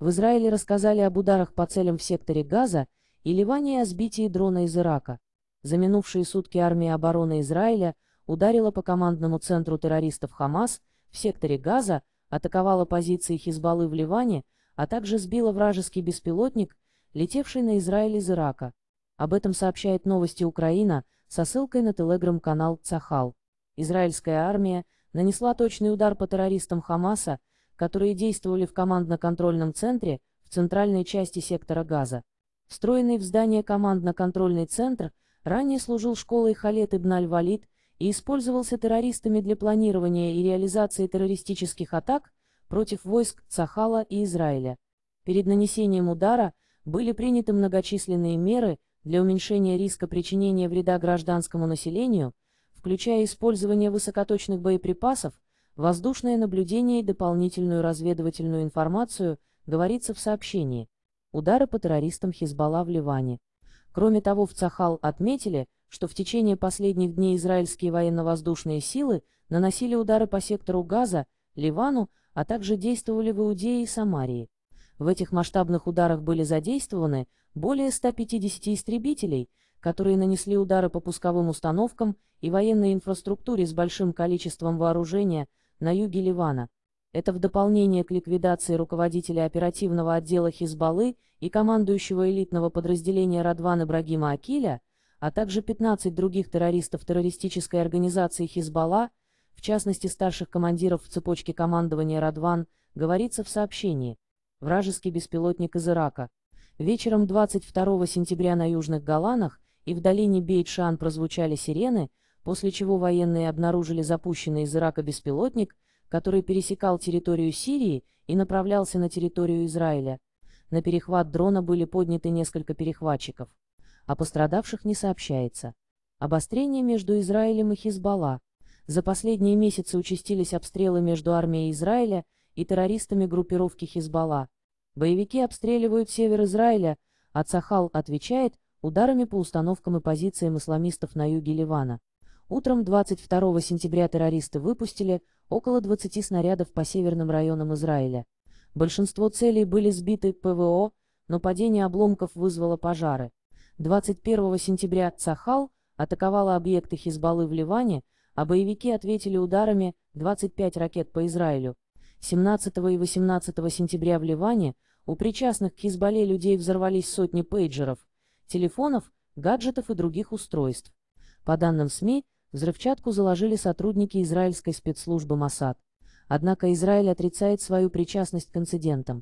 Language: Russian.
В Израиле рассказали об ударах по целям в секторе Газа и Ливане и о сбитии дрона из Ирака. За минувшие сутки армия обороны Израиля ударила по командному центру террористов Хамас в секторе Газа, атаковала позиции Хизбаллы в Ливане, а также сбила вражеский беспилотник, летевший на Израиль из Ирака. Об этом сообщает новости Украина со ссылкой на телеграм-канал Цахал. Израильская армия нанесла точный удар по террористам Хамаса, которые действовали в командно-контрольном центре в центральной части сектора газа. Встроенный в здание командно-контрольный центр ранее служил школой Халет Ибн Аль-Валид и использовался террористами для планирования и реализации террористических атак против войск Сахала и Израиля. Перед нанесением удара были приняты многочисленные меры для уменьшения риска причинения вреда гражданскому населению, включая использование высокоточных боеприпасов, воздушное наблюдение и дополнительную разведывательную информацию, говорится в сообщении. Удары по террористам Хизбалла в Ливане. Кроме того, в Цахал отметили, что в течение последних дней израильские военно-воздушные силы наносили удары по сектору Газа, Ливану, а также действовали в Иудее и Самарии. В этих масштабных ударах были задействованы более 150 истребителей, которые нанесли удары по пусковым установкам и военной инфраструктуре с большим количеством вооружения на юге Ливана. Это в дополнение к ликвидации руководителя оперативного отдела Хизбаллы и командующего элитного подразделения Радвана Брагима Акиля, а также 15 других террористов террористической организации Хизбалла, в частности старших командиров в цепочке командования Радван, говорится в сообщении. Вражеский беспилотник из Ирака. Вечером 22 сентября на Южных Голланах и в долине Бейт-Шан прозвучали сирены, после чего военные обнаружили запущенный из Ирака беспилотник, который пересекал территорию Сирии и направлялся на территорию Израиля. На перехват дрона были подняты несколько перехватчиков. О а пострадавших не сообщается. Обострение между Израилем и Хизбалла. За последние месяцы участились обстрелы между армией Израиля и террористами группировки Хизбалла. Боевики обстреливают север Израиля, а Цахал отвечает ударами по установкам и позициям исламистов на юге Ливана. Утром 22 сентября террористы выпустили около 20 снарядов по северным районам Израиля. Большинство целей были сбиты ПВО, но падение обломков вызвало пожары. 21 сентября Цахал атаковала объекты Хизбаллы в Ливане, а боевики ответили ударами 25 ракет по Израилю. 17 и 18 сентября в Ливане у причастных к Хизбалле людей взорвались сотни пейджеров, телефонов, гаджетов и других устройств. По данным СМИ, Взрывчатку заложили сотрудники израильской спецслужбы Масад. Однако Израиль отрицает свою причастность к инцидентам.